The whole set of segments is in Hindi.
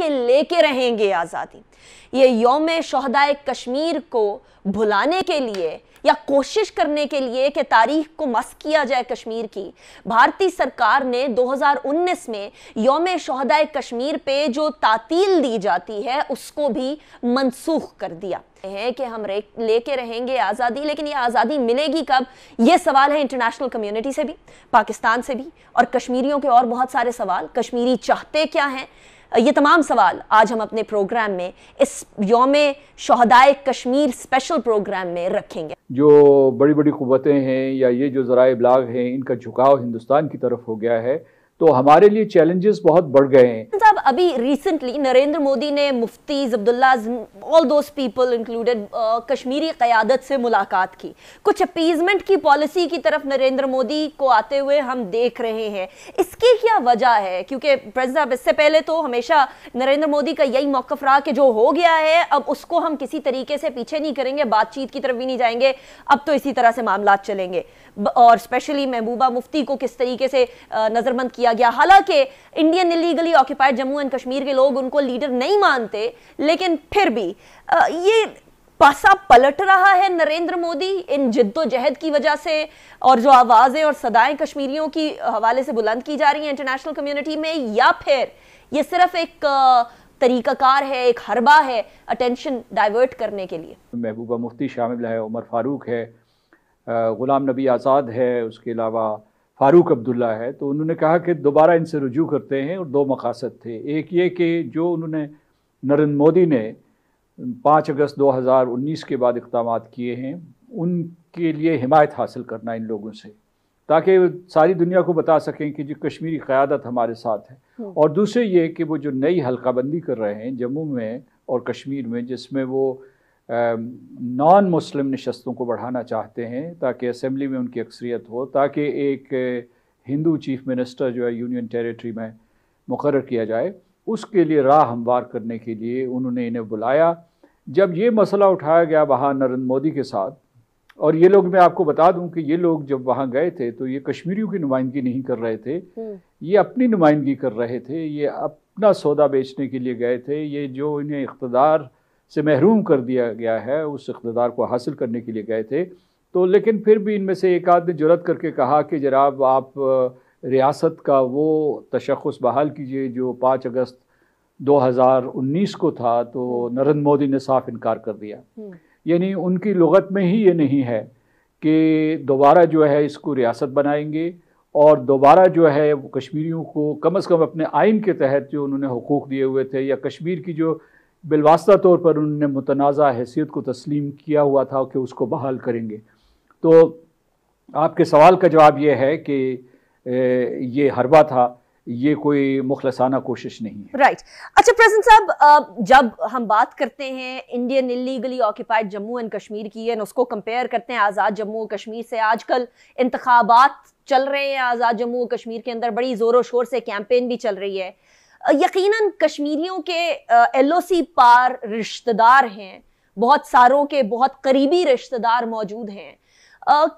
के लेके रहेंगे आज़ादी ये योम शहदाय कश्मीर को भुलाने के लिए या कोशिश करने के लिए कि तारीख को मस्क किया जाए कश्मीर की भारतीय सरकार ने 2019 में योम शहदाय कश्मीर पे जो तातील दी जाती है उसको भी मनसूख कर दिया है कि हम लेके रहेंगे आज़ादी लेकिन ये आज़ादी मिलेगी कब ये सवाल है इंटरनेशनल कम्युनिटी से भी पाकिस्तान से भी और कश्मीरियों के और बहुत सारे सवाल कश्मीरी चाहते क्या हैं ये तमाम सवाल आज हम अपने प्रोग्राम में इस योम शहदाय कश्मीर स्पेशल प्रोग्राम में रखेंगे जो बड़ी बड़ी कुतें हैं या ये जो ज़रा इबलाग हैं इनका झुकाव हिंदुस्तान की तरफ हो गया है तो हमारे लिए चैलेंजेस बहुत बढ़ गए हैं तो साहब अभी रिसेंटली नरेंद्र मोदी ने मुफ्ती जब्दुल्ला all those people included Kashmiri क्यादत से मुलाकात की कुछ अपीजमेंट की पॉलिसी की तरफ नरेंद्र मोदी को आते हुए हम देख रहे हैं इसकी क्या वजह है क्योंकि प्रेसिडेंट साहब इससे पहले तो हमेशा नरेंद्र मोदी का यही मौकफ रहा कि जो हो गया है अब उसको हम किसी तरीके से पीछे नहीं करेंगे बातचीत की तरफ भी नहीं जाएंगे अब तो इसी तरह से मामला चलेंगे और स्पेशली महबूबा मुफ्ती को किस तरीके से नज़रबंद किया दिया गया हालांकि Indian illegally occupied Jammu and Kashmir के लोग उनको लीडर नहीं मानते लेकिन फिर भी आ, ये पासा पलट रहा है नरेंद्र मोदी इन जिद्दोजहद की वजह से और जो आवाज़ें और सदाएं कश्मीरियों की हवाले से बुलंद की जा रही हैं इंटरनेशनल कम्युनिटी में या फिर ये सिर्फ एक तरीकाकार है एक हरबा है अटेंशन डाइवर्ट करने के लिए महबूबा मुफ्ती शामिल है उमर फारूक है ग़ुलाम नबी आज़ाद है उसके अलावा फारूक अब्दुल्ला है तो उन्होंने कहा कि दोबारा इनसे रुजू करते हैं और दो मकासद थे एक ये कि जो उन्होंने नरेंद्र मोदी ने पाँच अगस्त 2019 के बाद इकदाम किए हैं उनके लिए हिमायत हासिल करना इन लोगों से ताकि सारी दुनिया को बता सकें कि जो कश्मीरी क़्यादत हमारे साथ है हम्म। और दूसरे ये कि वो जो नई हल्काबंदी कर रहे हैं जम्मू में और कश्मीर में जिसमें वो नॉन मुस्लिम नशस्तों को बढ़ाना चाहते हैं ताकि असम्बली में उनकी अक्सरियत हो ताकि एक हिंदू चीफ मिनिस्टर जो है यूनियन टेरिटरी में मुकर किया जाए उसके लिए राह हमवार करने के लिए उन्होंने इन्हें बुलाया जब ये मसला उठाया गया वहाँ नरेंद्र मोदी के साथ और ये लोग मैं आपको बता दूं कि ये लोग जब वहाँ गए थे तो ये कश्मीरियों की नुमाइंदगी नहीं कर रहे थे हम्म। ये अपनी नुमाइंदगी कर रहे थे ये अपना सौदा बेचने के लिए गए थे ये जो इन्हें इकतदार से महरूम कर दिया गया है उस इकतदार को हासिल करने के लिए गए थे तो लेकिन फिर भी इनमें से एक आध ने करके कहा कि जनाब आप रियासत का वो तशखस बहाल कीजिए जो पाँच अगस्त 2019 को था तो हम्म। नरेंद्र मोदी ने साफ इनकार कर दिया हम्म। यानी उनकी लगत में ही ये नहीं है कि दोबारा जो है इसको रियासत बनाएंगे और दोबारा जो है कश्मीरियों को कम अज़ कम अपने आइन के तहत जो उन्होंने हकूक़ दिए हुए थे या कश्मीर की जो बिलवास्ता तौर पर उन्होंने मुतनाज़ा हैसियत को तस्लीम किया हुआ था कि उसको बहाल करेंगे तो आपके सवाल का जवाब यह है कि ये हरबा था ये कोई मुखलसाना कोशिश नहीं है राइट right. अच्छा प्रेजेंट साहब जब हम बात करते हैं Indian illegally occupied Jammu and Kashmir की है उसको कंपेयर करते हैं आज़ाद जम्मू कश्मीर से आजकल इंतबात चल रहे हैं आज़ाद जम्मू कश्मीर के अंदर बड़ी ज़ोरों शोर से कैंपेन भी चल रही है यकीनन कश्मीरियों के एल पार रिश्तेदार हैं बहुत सारों के बहुत करीबी रिश्तेदार मौजूद हैं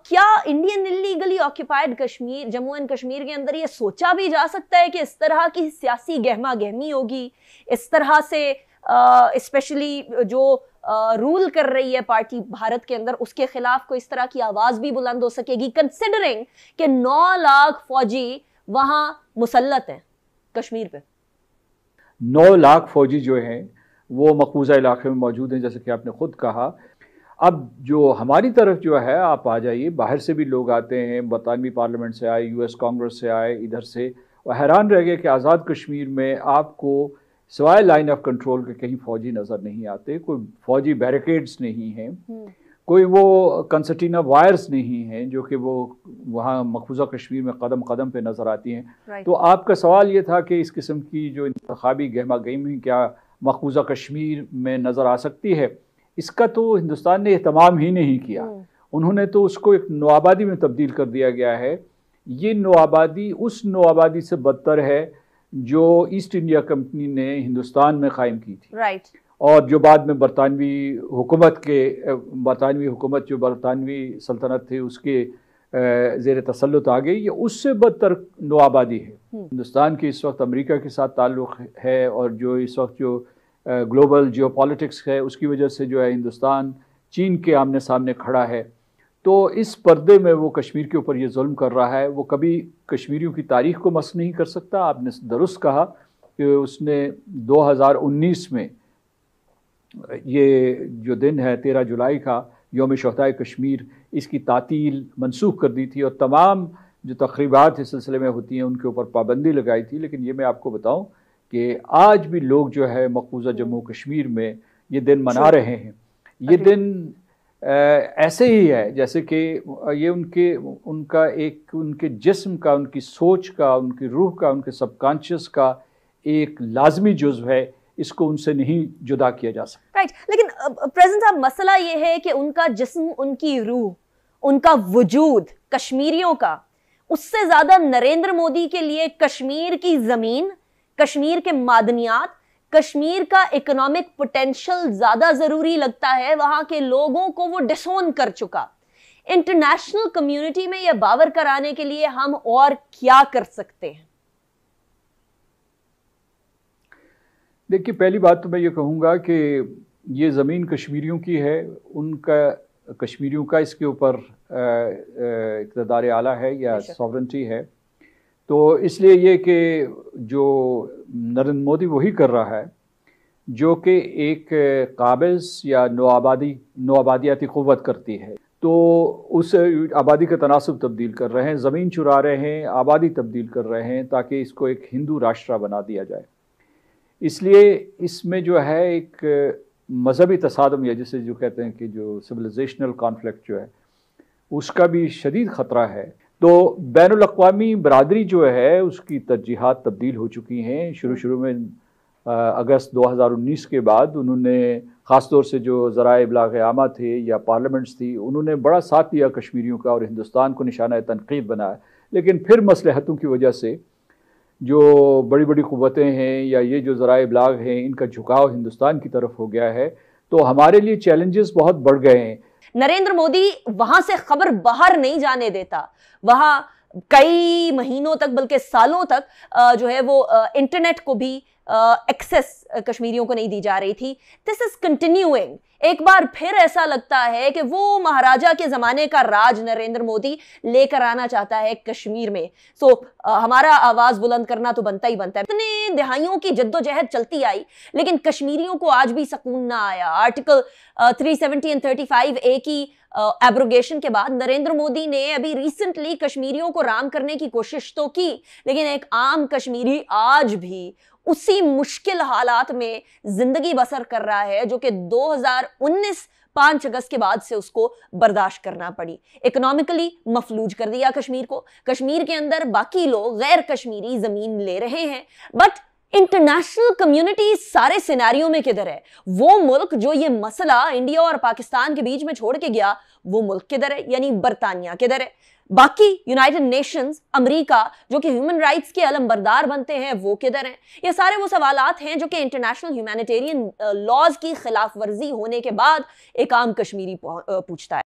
क्या Indian illegally occupied Kashmir Jammu and Kashmir के अंदर ये सोचा भी जा सकता है कि इस तरह की सियासी गहमा गहमी होगी इस तरह से स्पेशली जो रूल कर रही है पार्टी भारत के अंदर उसके खिलाफ कोई इस तरह की आवाज़ भी बुलंद हो सकेगी कंसिडरिंग कि नौ लाख फौजी वहाँ मुसलत हैं कश्मीर पे नौ लाख फौजी जो हैं वो मकबूजा इलाके में मौजूद हैं जैसे कि आपने खुद कहा अब जो हमारी तरफ जो है आप आ जाइए बाहर से भी लोग आते हैं बरतानवी पार्लियामेंट से आए यूएस कांग्रेस से आए इधर से और हैरान रह गए कि आज़ाद कश्मीर में आपको सिवाय लाइन ऑफ कंट्रोल के कहीं फौजी नज़र नहीं आते कोई फौजी बैरिकेड्स नहीं हैं हम्म। कोई वो कंसटीना वायर्स नहीं हैं जो कि वो वहाँ मकबूजा कश्मीर में कदम कदम पे नज़र आती हैं right. तो आपका सवाल ये था कि इस किस्म की जो इंतबी गहमा गहमी क्या मकबूजा कश्मीर में नज़र आ सकती है इसका तो हिंदुस्तान ने अहतमाम ही नहीं किया hmm. उन्होंने तो उसको एक नोआबादी में तब्दील कर दिया गया है ये नोआबादी उस नोआबादी से बदतर है जो ईस्ट इंडिया कंपनी ने हिंदुस्तान में कायम की थी राइट right. और जो बाद में बरतानवी हुकूमत के बरतानवी हुकूमत जो बरतानवी सल्तनत थी उसके ज़ेर तसलुत आ गई ये उससे बदतर नोआबादी है हम्म। हिंदुस्तान की इस वक्त अमेरिका के साथ ताल्लुक़ है और जो इस वक्त जो ग्लोबल जियो पॉलिटिक्स है उसकी वजह से जो है हिंदुस्तान चीन के आमने सामने खड़ा है तो इस पर्दे में वो कश्मीर के ऊपर ये जुल्म कर रहा है वो कभी कश्मीरियों की तारीख को मस नहीं कर सकता आपने दुरुस्त कहा कि उसने उन्नीस में ये जो दिन है तेरह जुलाई का योम शहदा कश्मीर इसकी तातील मनसूख कर दी थी और तमाम जो तकरीबात इस सिलसिले में होती हैं उनके ऊपर पाबंदी लगाई थी लेकिन ये मैं आपको बताऊं कि आज भी लोग जो है मकबूजा जम्मू कश्मीर में ये दिन मना रहे हैं ये दिन ऐसे ही है जैसे कि ये उनके उनका एक उनके जिस्म का उनकी सोच का उनकी रूह का उनके सबकॉन्शियस का एक लाजमी जुज्व है इसको उनसे नहीं जुदा किया जा सकता राइट right. लेकिन प्रेजेंट साहब मसला ये है कि उनका जिस्म उनकी रूह उनका वजूद कश्मीरियों का उससे ज़्यादा नरेंद्र मोदी के लिए कश्मीर की ज़मीन कश्मीर के मादनियात कश्मीर का इकोनॉमिक पोटेंशियल ज़्यादा ज़रूरी लगता है वहां के लोगों को वो डिसोन कर चुका इंटरनेशनल कम्युनिटी में यह बावर कराने के लिए हम और क्या कर सकते हैं देखिए पहली बात तो मैं ये कहूँगा कि ये ज़मीन कश्मीरियों की है उनका कश्मीरियों का इसके ऊपर इकतदार आला है या सॉवरेंटी है तो इसलिए ये कि जो नरेंद्र मोदी वही कर रहा है जो कि एक काबिज या नोआबादी नोआबादियाती क़वत करती है तो उस आबादी का तनासब तब्दील कर रहे हैं ज़मीन चुरा रहे हैं आबादी तब्दील कर रहे हैं ताकि इसको एक हिंदू राष्ट्र बना दिया जाए इसलिए इसमें जो है एक मजहबी तसादम या जैसे जो कहते हैं कि जो सिविलाइजेशनल कॉन्फ्लिक्ट जो है उसका भी शदीद ख़तरा है तो बैन अवी बरदरी जो है उसकी तरजीहत तब्दील हो चुकी हैं शुरू शुरू में अगस्त 2019 के बाद उन्होंने ख़ास तौर से जो ज़रा इबलाग आमा थे या पार्लियामेंट्स थी उन्होंने बड़ा साथ दिया कश्मीरियों का और हिंदुस्तान को निशाना तनकीद बनाया लेकिन फिर मसलहतों की वजह से जो बड़ी बड़ी क़वतें हैं या ये जो ज़रा इबलाग हैं इनका झुकाव हिंदुस्तान की तरफ हो गया है तो हमारे लिए चैलेंजेस बहुत बढ़ गए हैं नरेंद्र मोदी वहां से खबर बाहर नहीं जाने देता वहां कई महीनों तक बल्कि सालों तक जो है वो इंटरनेट को भी एक्सेस uh, कश्मीरियों को नहीं दी जा रही थी दिस इज कंटिन्यूइंग एक बार फिर ऐसा लगता है कि वो महाराजा के ज़माने का राज नरेंद्र मोदी लेकर आना चाहता है कश्मीर में सो so, uh, हमारा आवाज़ बुलंद करना तो बनता ही बनता है इतने दिहाइयों की जद्दोजहद चलती आई लेकिन कश्मीरियों को आज भी सुकून ना आया article three seventy and thirty five A की एब्रोगेशन uh, के बाद नरेंद्र मोदी ने अभी रिसेंटली कश्मीरियों को राम करने की कोशिश तो की लेकिन एक आम कश्मीरी आज भी उसी मुश्किल हालात में जिंदगी बसर कर रहा है जो कि 2019 पांच अगस्त के बाद से उसको बर्दाश्त करना पड़ी इकोनॉमिकली मफलूज कर दिया कश्मीर को कश्मीर के अंदर बाकी लोग गैर कश्मीरी जमीन ले रहे हैं बट इंटरनेशनल कम्युनिटी सारे सिनेरियो में किधर है वो मुल्क जो ये मसला इंडिया और पाकिस्तान के बीच में छोड़ के गया वो मुल्क किधर है यानी बरतानिया किधर है बाकी यूनाइटेड नेशंस अमेरिका जो कि ह्यूमन राइट्स के अलमबरदार बनते हैं वो किधर हैं ये सारे वो सवाल हैं जो कि इंटरनेशनल ह्यूमैनिटेरियन लॉज की खिलाफ वर्जी होने के बाद एक आम कश्मीरी पूछता है